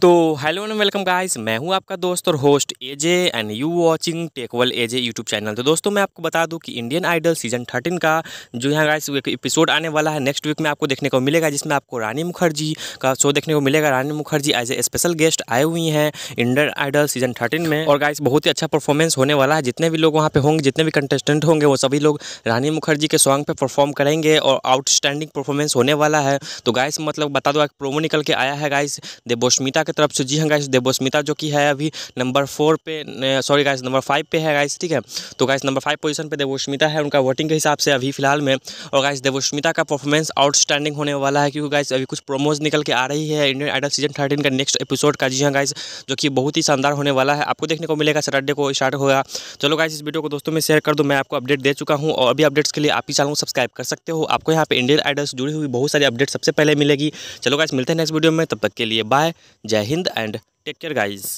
तो hello and welcome guys मैं हूं आपका दोस्त और host AJ and you watching टेकवल एजे यूट्यूब चैनल तो दोस्तों मैं आपको बता दूं कि इंडियन आइडल सीजन थर्टीन का जो यहाँ गाइस एपिसोड आने वाला है नेक्स्ट वीक में आपको देखने को मिलेगा जिसमें आपको रानी मुखर्जी का शो देखने को मिलेगा Rani Mukherjee as a special guest आए हुई हैं इंडियन आइडल सीजन थर्टीन में और गाइस बहुत ही अच्छा परफॉर्मेंस होने वाला है जितने भी लोग वहाँ पर होंगे जितने भी कंटेस्टेंट होंगे वो सभी लोग रानी मुखर्जी के सॉन्ग पर परफॉर्म करेंगे और आउटस्टैंडिंग परफॉर्मेंस होने वाला है तो गाइस मतलब बता दो एक प्रोमो निकल के आया है गाइस दे बोस्मिता के तरफ से जी हाँ गाइस देवोस्मिता जो कि है अभी नंबर फोर पे सॉरी गाइस नंबर फाइव पे है गाइस ठीक है तो गाइस नंबर फाइव पोजीशन पे देवोस्मिता है उनका वोटिंग के हिसाब से अभी फिलहाल में और गाइस देवोस्मिता का परफॉर्मेंस आउटस्टैंडिंग होने वाला है क्योंकि गाइस अभी कुछ प्रोमोज निकल के आ रही है इंडियन आइडल सीजन थर्टीन का नेक्स्ट एपिसोड का जी हाँ गाइस जो कि बहुत ही शानदार होने वाला है आपको देखने को मिलेगा सैटरडे को स्टार्ट होगा चलो गाइस इस वीडियो को दोस्तों में शेयर कर दूँ मैं आपको अपडेट दे चुका हूँ और अभी अपडेट्स के लिए आप ही चैनल को सब्सक्राइब कर सकते हो आपको यहाँ पर इंडियन आइडल से जुड़ी हुई बहुत सारी अपडेट सबसे पहले मिलेगी चलो गाइस मिलते हैं नेक्स्ट वीडियो में तब तक के लिए बाय जय जय हिंद एंड टेक केयर गाइज़